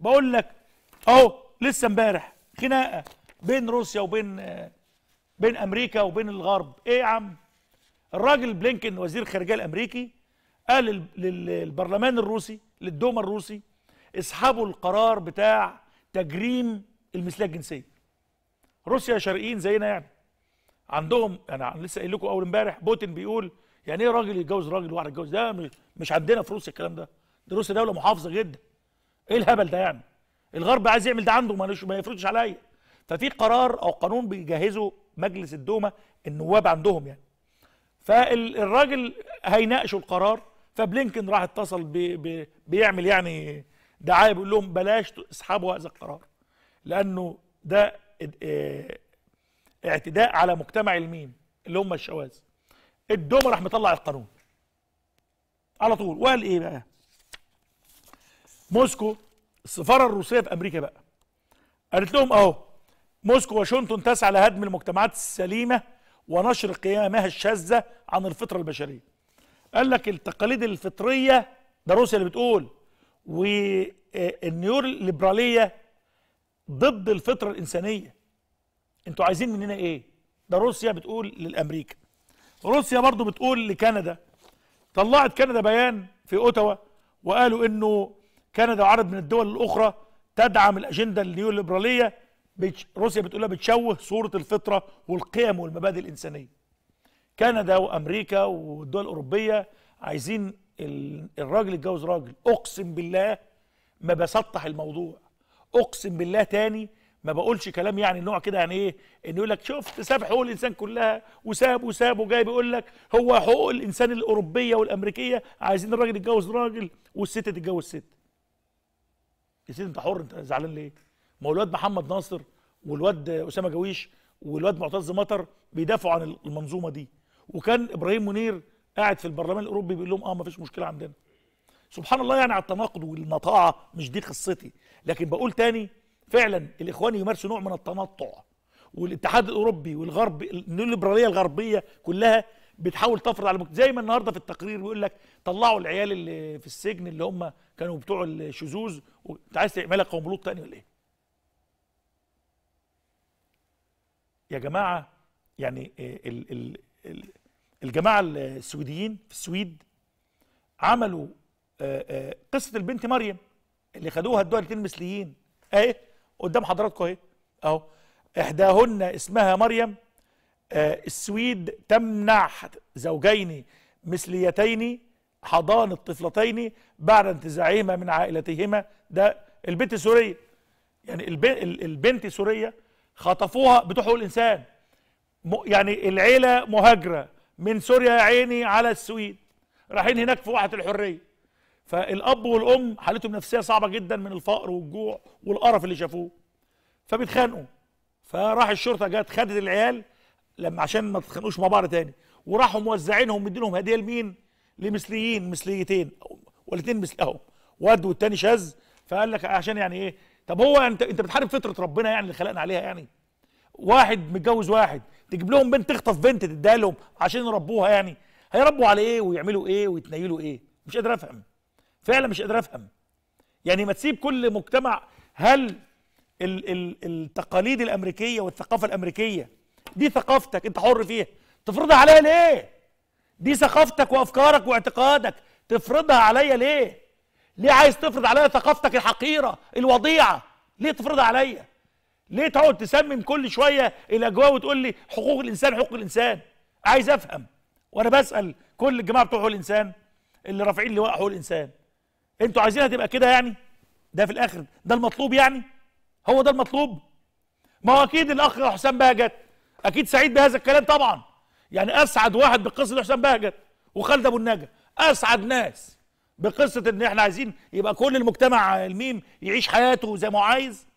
بقول لك اهو لسه امبارح خناقه بين روسيا وبين آه، بين امريكا وبين الغرب ايه يا عم الراجل بلينكن وزير الخارجيه الامريكي قال للبرلمان الروسي للدوما الروسي اسحبوا القرار بتاع تجريم المثليه الجنسيه روسيا شرقيين زينا يعني عندهم انا لسه قايل لكم اول امبارح بوتين بيقول يعني ايه راجل يتجوز راجل وواحد يتجوز ده مش عندنا في روسيا الكلام ده دي روسيا دوله محافظه جدا ايه الهبل ده يعني الغرب عايز يعمل ده عنده ما يفرضش عليا ففي قرار او قانون بيجهزه مجلس الدومه النواب عندهم يعني فالراجل هيناقشوا القرار فبلينكن راح اتصل بي بي بيعمل يعني دعايه بيقول لهم بلاش اسحبوا هذا القرار لانه ده آه، اعتداء على مجتمع الميم اللي هم الشواذ الدومه راح مطلع القانون على طول وقال ايه بقى موسكو السفاره الروسيه في امريكا بقى قالت لهم اهو موسكو واشنطن تسعى لهدم المجتمعات السليمه ونشر قيمها الشاذه عن الفطره البشريه قال لك التقاليد الفطريه ده روسيا اللي بتقول والنيور الليبرالية ضد الفطره الانسانيه انتوا عايزين مننا ايه ده روسيا بتقول للامريكا روسيا برضو بتقول لكندا طلعت كندا بيان في اوتاوا وقالوا انه كندا وعدد من الدول الاخرى تدعم الاجنده النيوليبراليه روسيا بتقولها بتشوه صوره الفطره والقيم والمبادئ الانسانيه كندا وامريكا والدول الاوروبيه عايزين الراجل يتجوز راجل اقسم بالله ما بسطح الموضوع اقسم بالله تاني ما بقولش كلام يعني نوع كده يعني ايه ان يقول لك شفت ساب حقوق الانسان كلها وساب وساب وجاي بيقول لك هو حقوق الانسان الاوروبيه والامريكيه عايزين الراجل يتجوز راجل والست تتجوز ست يا سيدي انت حر انت زعلان ليه؟ ما هو الواد محمد ناصر والواد اسامه جويش والواد معتز مطر بيدافعوا عن المنظومه دي وكان ابراهيم منير قاعد في البرلمان الاوروبي بيقول لهم اه ما فيش مشكله عندنا سبحان الله يعني على التناقض والمطاعه مش دي قصتي لكن بقول تاني فعلا الاخوان يمارسوا نوع من التنطع والاتحاد الاوروبي والغرب الليبراليه الغربيه كلها بتحاول تفرض على زي ما النهارده في التقرير بيقول لك طلعوا العيال اللي في السجن اللي هم كانوا بتوع الشذوذ وانت عايز تعملها قوملوط تاني ولا ايه؟ يا جماعه يعني ال ال ال الجماعه السويديين في السويد عملوا قصه البنت مريم اللي خدوها ادوها الاثنين مثليين اهي قدام حضراتكم اهي اهو احداهن اسمها مريم آه، السويد تمنع زوجين مثليتين حضان الطفلتين بعد انتزاعهما من عائلتهما ده البنت السورية يعني البنت سورية خطفوها بتوع الإنسان يعني العيلة مهاجرة من سوريا يا عيني على السويد رايحين هناك في واحة الحرية فالأب والأم حالتهم نفسية صعبة جدا من الفقر والجوع والقرف اللي شافوه فبيتخانقوا فراح الشرطة جت خدت العيال لما عشان ما تتخانقوش مع بعض تاني وراحوا موزعينهم مدينهم هديه لمين؟ لمثليين مثليتين والاثنين اهو واد والتاني شاذ فقال لك عشان يعني ايه؟ طب هو انت انت بتحارب فطره ربنا يعني اللي خلقنا عليها يعني واحد متجوز واحد تجيب لهم بنت تخطف بنت تديها لهم عشان يربوها يعني هيربوا على ايه ويعملوا ايه ويتنيلوا ايه مش قادر افهم فعلا مش قادر افهم يعني ما تسيب كل مجتمع هل ال ال التقاليد الامريكيه والثقافه الامريكيه دي ثقافتك انت حر فيها تفرضها عليا ليه دي ثقافتك وافكارك واعتقادك تفرضها عليا ليه ليه عايز تفرض عليا ثقافتك الحقيره الوضيعه ليه تفرضها عليا ليه تقعد تسمم كل شويه الاجواء وتقول لي حقوق الانسان حقوق الانسان عايز افهم وانا بسال كل الجماعه بتوع حقوق الانسان اللي رافعين لواء حقوق الانسان انتوا عايزينها تبقى كده يعني ده في الاخر ده المطلوب يعني هو ده المطلوب ما هو اكيد الاخ حسام بهجت اكيد سعيد بهذا الكلام طبعا يعني اسعد واحد بقصه حسام بهجت وخالد ابو النجا اسعد ناس بقصه ان احنا عايزين يبقى كل المجتمع الميم يعيش حياته زي ما هو عايز